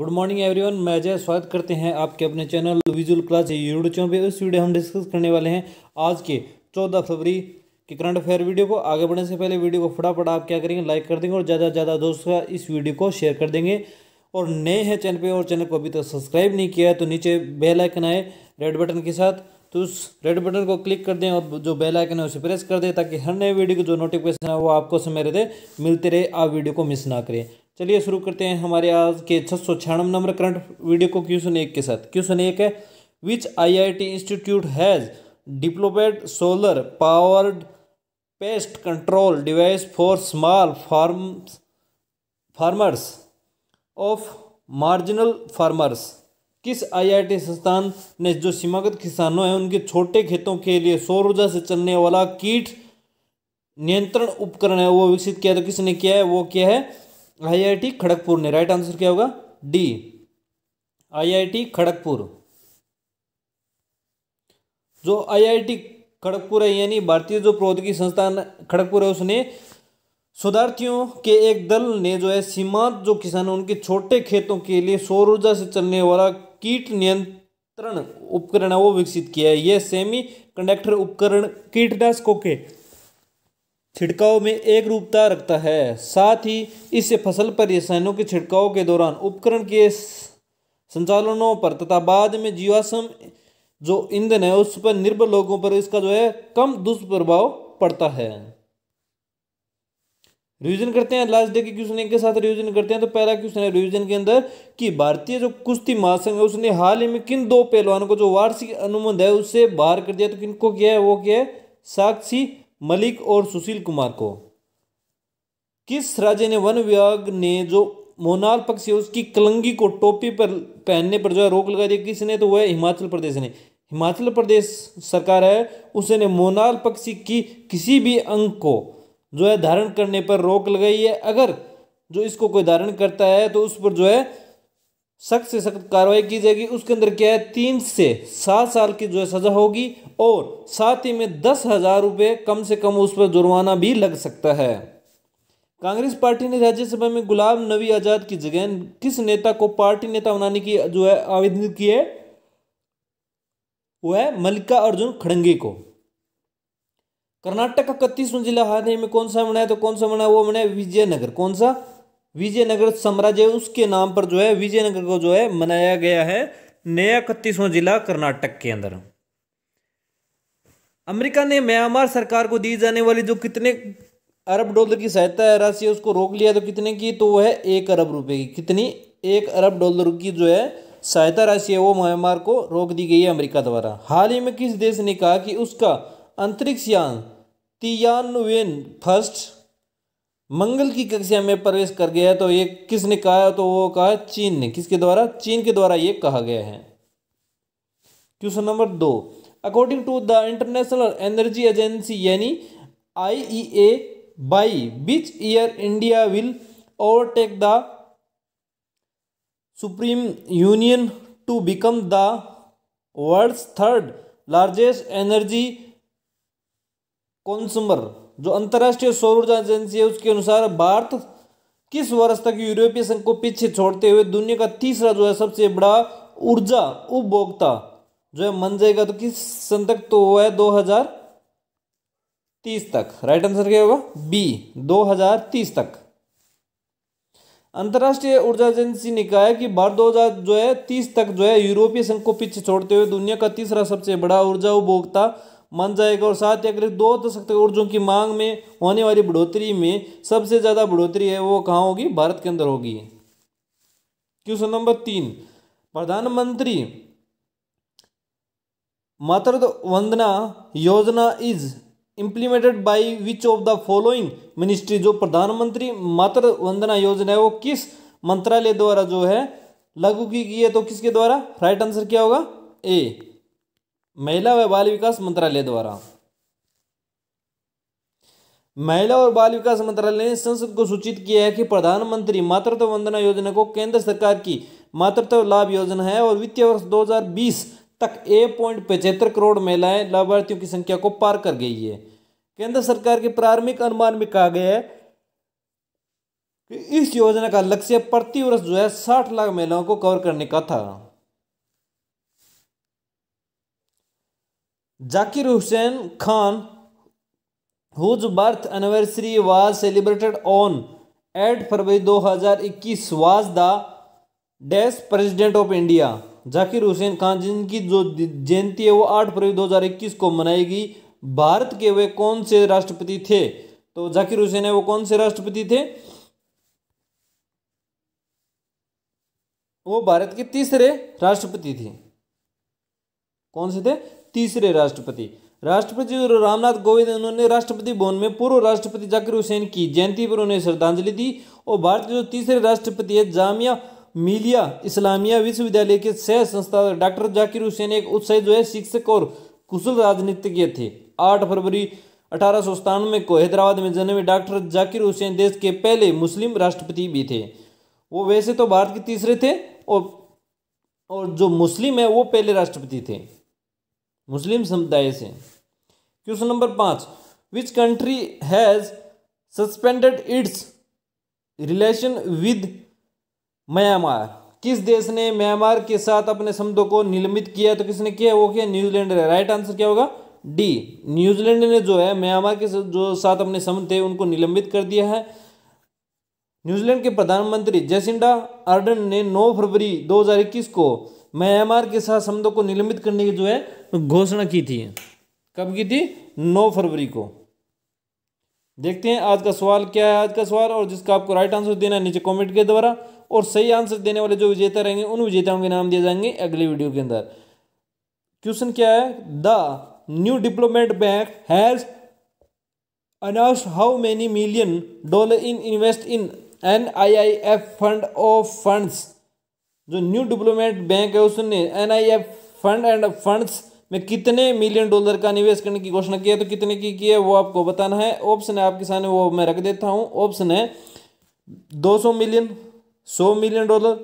good morning everyone मैं अजय स्वागत करते हैं आपके अपने channel visual class YouTube channel पे इस वीडियो हम डिस्कस करने वाले हैं आज के चौदह फरवरी के करंट अफेयर वीडियो को आगे बढ़ने से पहले वीडियो को फटाफट आप क्या करेंगे लाइक कर देंगे और ज़्यादा से ज़्यादा दोस्तों का इस वीडियो को शेयर कर देंगे और नए हैं चैनल पर और चैनल को अभी तक सब्सक्राइब नहीं किया है तो नीचे बेलाइकन आए रेड बटन के साथ तो उस रेड बटन को क्लिक कर दें और जो बेल आइकन है उसे प्रेस कर दें ताकि हर नए वीडियो की जो नोटिफिकेशन है वो आपको समय रहते मिलते रहे आप वीडियो को मिस ना करें चलिए शुरू करते हैं हमारे आज के छः सौ छियानवे नंबर करंट वीडियो को क्वेश्चन एक के साथ क्वेश्चन एक है which IIT institute has developed solar powered pest control device for small farm farmers of marginal farmers किस आईआईटी संस्थान ने जो सीमागत किसानों हैं उनके छोटे खेतों के लिए सौर ऊर्जा से चलने वाला कीट नियंत्रण उपकरण है वो विकसित किया तो किसने किया है वो क्या है आईआईटी खड़गपुर ने राइट आंसर क्या होगा डी आईआईटी खड़गपुर जो आईआईटी खड़गपुर है यानी भारतीय जो प्रौद्योगिकी संस्थान खड़गपुर है उसने शोधार्थियों के एक दल ने जो है सीमांत जो किसान उनके छोटे खेतों के लिए सौर ऊर्जा से चलने वाला कीट नियंत्रण उपकरण है वो विकसित किया है यह सेमी कंडक्टर उपकरण कीटनाशकों के छिड़काव में एक रूपता रखता है साथ ही इससे फसल पर रसायनों के छिड़काव के दौरान उपकरण के संचालनों पर तथा बाद में जीवाश्म जो ईंधन है उस पर निर्भर लोगों पर इसका जो है कम दुष्प्रभाव पड़ता है रिवीजन करते हैं लास्ट डे के क्वेश्चन के साथ रिवीजन करते हैं तो पहला क्वेश्चन है रिवीजन के अंदर कि भारतीय जो कुश्ती महासंघ है उसने हाल ही में किन दो पहलवानों को जो वार्षिक अनुबंध है उससे बाहर कर दिया तो किनको किया है वो क्या है साक्षी मलिक और सुशील कुमार को किस राज्य ने वन विभाग ने जो मोनाल पक्षी है उसकी कलंगी को टोपी पर पहनने पर जो है रोक लगा दी किसने तो वह हिमाचल प्रदेश ने हिमाचल प्रदेश सरकार है उसने मोनाल पक्षी की किसी भी अंग को जो है धारण करने पर रोक लगाई है अगर जो इसको कोई धारण करता है तो उस पर जो है सख्त से सख्त कार्रवाई की जाएगी उसके अंदर क्या है तीन से सात साल की जो है सज़ा होगी और साथ ही में दस हज़ार रुपये कम से कम उस पर जुर्माना भी लग सकता है कांग्रेस पार्टी ने राज्यसभा में गुलाम नबी आज़ाद की जगह किस नेता को पार्टी नेता बनाने की जो है आवेदन की है वह है मल्लिका अर्जुन खड़ंगे को कर्नाटक का इकतीसवां जिला हाल ही में कौन सा बनाया तो कौन सा बनाया वो मनाया विजयनगर कौन सा विजयनगर साम्राज्य उसके नाम पर जो है विजयनगर को जो है मनाया गया है नया इकतीसवां जिला कर्नाटक के अंदर अमेरिका ने म्यांमार सरकार को दी जाने वाली जो कितने अरब डॉलर की सहायता है राशि उसको रोक लिया तो कितने की तो वह है एक अरब रुपए की कितनी एक अरब डॉलर की जो है सहायता राशि है वो म्यांमार को रोक दी गई है अमेरिका द्वारा हाल ही में किस देश ने कहा कि उसका अंतरिक्ष यान तियानवेन फर्स्ट मंगल की कक्षा में प्रवेश कर गया तो ये किसने कहा तो वो कहा चीन ने किसके द्वारा चीन के द्वारा ये कहा गया है क्वेश्चन नंबर दो according to the international energy agency यानी I E A by which year India will overtake the supreme union to become the world third largest energy consumer जो अंतर्राष्ट्रीय सौर ऊर्जा एजेंसी है उसके अनुसार भारत किस वर्ष तक यूरोपीय संघ को पीछे छोड़ते हुए दुनिया का तीसरा जो है सबसे बड़ा ऊर्जा उपभोक्ता जो है मन जाएगा तो किस सन तक तो हुआ है दो हजार तीस तक राइट आंसर क्या होगा बी दो हजार तीस तक अंतर्राष्ट्रीय ऊर्जा एजेंसी ने कहा है कि भारत दो हजार जो है तीस तक जो है यूरोपीय संघ को पीछे छोड़ते हुए दुनिया का तीसरा सबसे बड़ा ऊर्जा उपभोक्ता मन जाएगा और साथ ही अगर दो दशक तक ऊर्जों की मांग में होने वाली बढ़ोतरी में सबसे ज़्यादा बढ़ोतरी है वो कहाँ होगी भारत के अंदर होगी क्वेश्चन नंबर तीन प्रधानमंत्री मातृ वंदना योजना is implemented by which of the following ministry जो प्रधानमंत्री मातृ वंदना योजना है वो किस मंत्रालय द्वारा जो है लागू की गई है तो किसके द्वारा राइट आंसर क्या होगा ए महिला व बाल विकास मंत्रालय द्वारा महिला और बाल विकास मंत्रालय ने संसद को सूचित किया है कि प्रधानमंत्री मातृत्व वंदना योजना को केंद्र सरकार की मातृत्व लाभ योजना है और वित्तीय वर्ष 2020 तक एक पॉइंट पचहत्तर करोड़ महिलाएं लाभार्थियों की संख्या को पार कर गई है केंद्र सरकार के प्रारंभिक अनुमान में कहा गया है कि इस योजना का लक्ष्य प्रति वर्ष जो है साठ लाख महिलाओं को कवर करने का था Zakir Hussain Khan, whose birth anniversary was celebrated on 8 February 2021, was the dash president of India Zakir Hussain Khan जिनकी जो जयंती है वो 8 फरवरी 2021 को मनाएगी भारत के वे कौन से राष्ट्रपति थे तो जाकिर हुसैन है वो कौन से राष्ट्रपति थे वो भारत के तीसरे राष्ट्रपति थे कौन से थे तीसरे राष्ट्रपति राष्ट्रपति रामनाथ कोविंद उन्होंने राष्ट्रपति भवन में पूर्व राष्ट्रपति जाकिर हुसैन की जयंती पर उन्हें श्रद्धांजलि दी और भारत के जो तीसरे राष्ट्रपति है जामिया मिलिया इस्लामिया विश्वविद्यालय के सह संस्थापक डॉक्टर जाकिर हुसैन एक उत्साह जो है शिक्षक और कुशल राजनीतिज्ञ थे आठ फरवरी अठारह में को हैदराबाद में जन्मे डॉक्टर जाकिर हुसैन देश के पहले मुस्लिम राष्ट्रपति भी थे वो वैसे तो भारत के तीसरे थे और और जो मुस्लिम है वो पहले राष्ट्रपति थे मुस्लिम समुदाय से क्वेश्चन नंबर पाँच which country has suspended its relation with Myanmar किस देश ने म्यांमार के साथ अपने संबंधों को निलंबित किया तो किसने किया वो किया न्यूजीलैंड है राइट आंसर क्या होगा डी न्यूजीलैंड ने जो है म्यांमार के जो साथ अपने संबंध थे उनको निलंबित कर दिया है न्यूजीलैंड के प्रधानमंत्री जैसिंडा आर्डन ने 9 फरवरी 2021 को मैं एम के साथ शब्दों को निलंबित करने की जो है घोषणा की थी कब की थी नौ फरवरी को देखते हैं आज का सवाल क्या है आज का सवाल और जिसका आपको राइट आंसर देना है नीचे कमेंट के द्वारा और सही आंसर देने वाले जो विजेता रहेंगे उन विजेताओं के नाम दिए जाएंगे अगले वीडियो के अंदर क्वेश्चन क्या है the new development bank has announce how many million dollar in invest in an I I F fund of funds जो न्यू डिप्लोमेट बैंक है उसने एफ फंड एंड फंड्स में कितने मिलियन डॉलर का निवेश करने की घोषणा की है तो कितने की की है वो आपको बताना है ऑप्शन है आपके सामने वो मैं रख देता हूँ ऑप्शन है 200 million 100 million dollar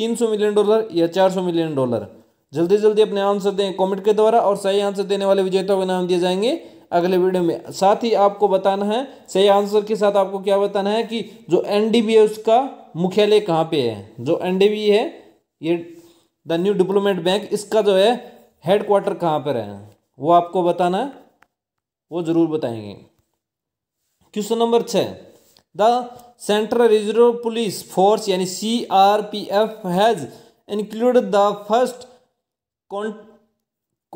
300 million dollar या 400 मिलियन डॉलर जल्दी जल्दी अपने आंसर दें कमेंट के द्वारा और सही आंसर देने वाले विजेताओं के नाम दिए जाएंगे अगले वीडियो में साथ ही आपको बताना है सही आंसर के साथ आपको क्या बताना है कि जो एनडीबी है उसका मुख्यालय कहाँ पे है जो एनडीबी है ये द न्यू डिप्लोमेट बैंक इसका जो है हेड क्वार्टर कहाँ पर है वो आपको बताना है वो ज़रूर बताएंगे क्वेश्चन नंबर छः the central reserve police force यानी C R P F has include the first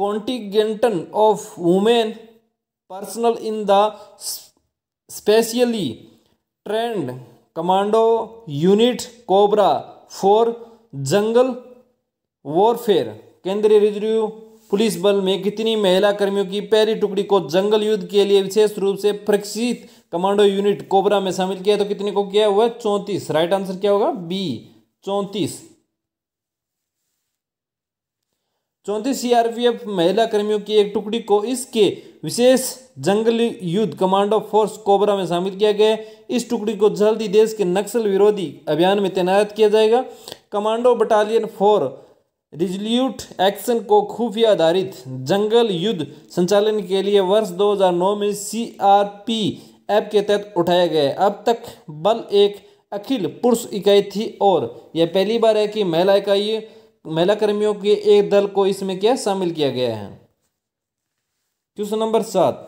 contingent of women personnel in the specially trained commando unit cobra for jungle warfare केंद्रीय रिजर्व पुलिस बल में कितनी महिला कर्मियों की पहली टुकड़ी को जंगल युद्ध के लिए विशेष रूप से प्रक्षित कमांडो यूनिट कोबरा में शामिल किया तो कितने को किया हुआ है चौंतीस राइट आंसर क्या होगा बी चौंतीस चौंतीस सीआरपीएफ महिला कर्मियों की एक टुकड़ी को इसके विशेष जंगली युद्ध कमांडो फोर्स कोबरा में शामिल किया गया इस टुकड़ी को जल्द ही देश के नक्सल विरोधी अभियान में तैनात किया जाएगा commando battalion for resolute action को खुफिया आधारित जंगल युद्ध संचालन के लिए वर्ष 2009 में सी आर पी एप के तहत उठाया गया अब तक बल एक अखिल पुरुष इकाई थी और यह पहली बार है कि महिला इकाई महिला कर्मियों के एक दल को इसमें क्या शामिल किया गया है क्वेश्चन नंबर सात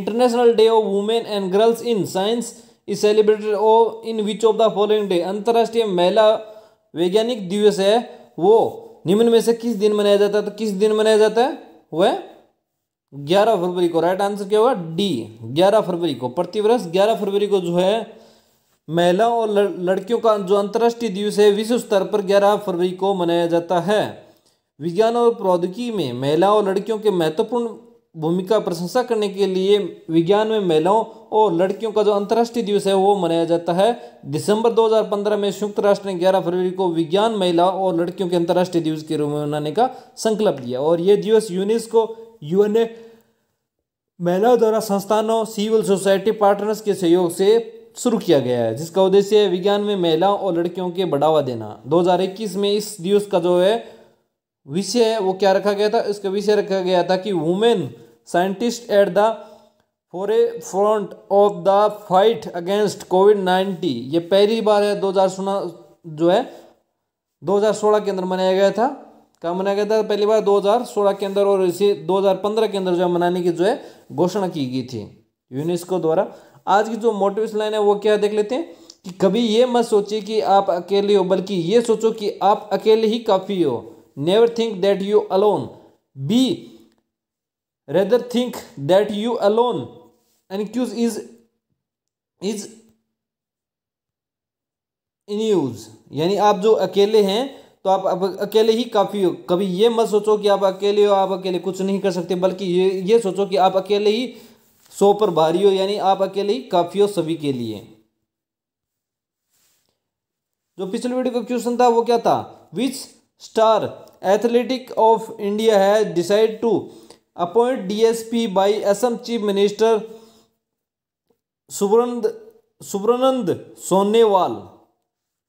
international day of women and girls in science is celebrated of in which of the following day अंतर्राष्ट्रीय महिला वैज्ञानिक दिवस है वो निम्न में से किस दिन मनाया जाता है तो किस दिन मनाया जाता है वह ग्यारह फरवरी को राइट आंसर क्या होगा डी ग्यारह फरवरी को प्रति वर्ष ग्यारह फरवरी को जो है महिलाओं और लड़कियों का जो अंतर्राष्ट्रीय दिवस है विश्व स्तर पर 11 फरवरी को मनाया जाता है विज्ञान और प्रौद्योगिकी में महिलाओं और लड़कियों के महत्वपूर्ण भूमिका प्रशंसा करने के लिए विज्ञान में महिलाओं और लड़कियों का जो अंतर्राष्ट्रीय दिवस है वो मनाया जाता है दिसंबर 2015 में संयुक्त राष्ट्र ने 11 फरवरी को विज्ञान महिला और लड़कियों के अंतर्राष्ट्रीय दिवस के रूप में मनाने का संकल्प लिया और ये दिवस यूनेस्को यूएनए महिलाओं द्वारा संस्थानों सिविल सोसाइटी पार्टनर्स के सहयोग से शुरू किया गया है जिसका उद्देश्य है विज्ञान में महिलाओं और लड़कियों के बढ़ावा देना 2021 में इस दिवस का जो है विषय है वो क्या रखा गया था इसका विषय रखा गया था कि women scientist at the forefront of the fight against covid ninety ये पहली बार है दो जो है 2016 के अंदर मनाया गया था कहा मनाया गया था पहली बार 2016 के अंदर और इसी 2015 के अंदर जो मनाने की जो है घोषणा की गई थी यूनेस्को द्वारा आज की जो मोटिवेशन लाइन है वो क्या देख लेते हैं कि कभी ये मत सोचिए कि आप अकेले हो बल्कि ये सोचो कि आप अकेले ही काफ़ी हो never think that you alone be rather think that you alone and cues is is in use यानी आप जो अकेले हैं तो आप, आप अकेले ही काफ़ी हो कभी ये मत सोचो कि आप अकेले हो आप अकेले कुछ नहीं कर सकते बल्कि ये ये सोचो कि आप अकेले ही सो पर भारी हो यानी आप अकेले ही काफ़ी हो सभी के लिए जो पिछले वीडियो का क्वेश्चन था वो क्या था which star athletic of India है decide to appoint DSP by Assam chief minister सुब्रंद सुब्रनंद सोनेवाल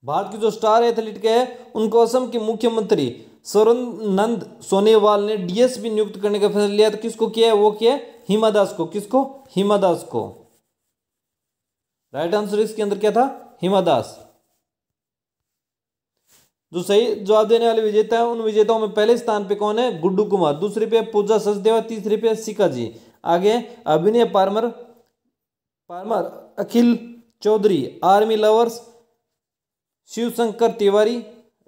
भारत के जो स्टार एथलीट के हैं उनको असम के मुख्यमंत्री सरनंद सोनेवाल ने डीएसपी नियुक्त करने का फैसला लिया तो किसको किया है वो किया हिमा दास को किसको हिमा दास को राइट आंसर इसके अंदर क्या था हिमा दास जो सही जवाब देने वाले विजेता है उन विजेताओं में पहले स्थान पे कौन है गुड्डू कुमार दूसरे पे पूजा सचदेवा तीसरे पे सिका जी आगे अभिनय पार्मर पार्मर अखिल चौधरी आर्मी लवर्स शिवशंकर तिवारी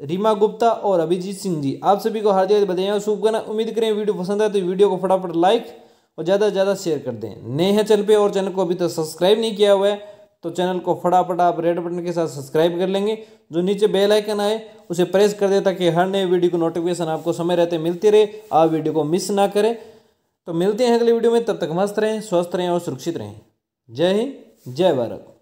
रीमा गुप्ता और अभिजीत सिंह जी आप सभी को हार्दिक बधाई और शुभकामना उम्मीद करें वीडियो पसंद आए तो वीडियो को फटाफट लाइक और ज़्यादा से ज़्यादा शेयर कर दें नए हैं चैनल पे और चैनल को अभी तक तो सब्सक्राइब नहीं किया हुआ है तो चैनल को फटाफट आप रेड बटन के साथ सब्सक्राइब कर लेंगे जो नीचे बेल आइकन आए उसे प्रेस कर दें ताकि हर नए वीडियो को नोटिफिकेशन आपको समय रहते मिलती रहे आप वीडियो को मिस ना करें तो मिलते हैं अगले वीडियो में तब तक मस्त रहें स्वस्थ रहें और सुरक्षित रहें जय हिंद जय भारत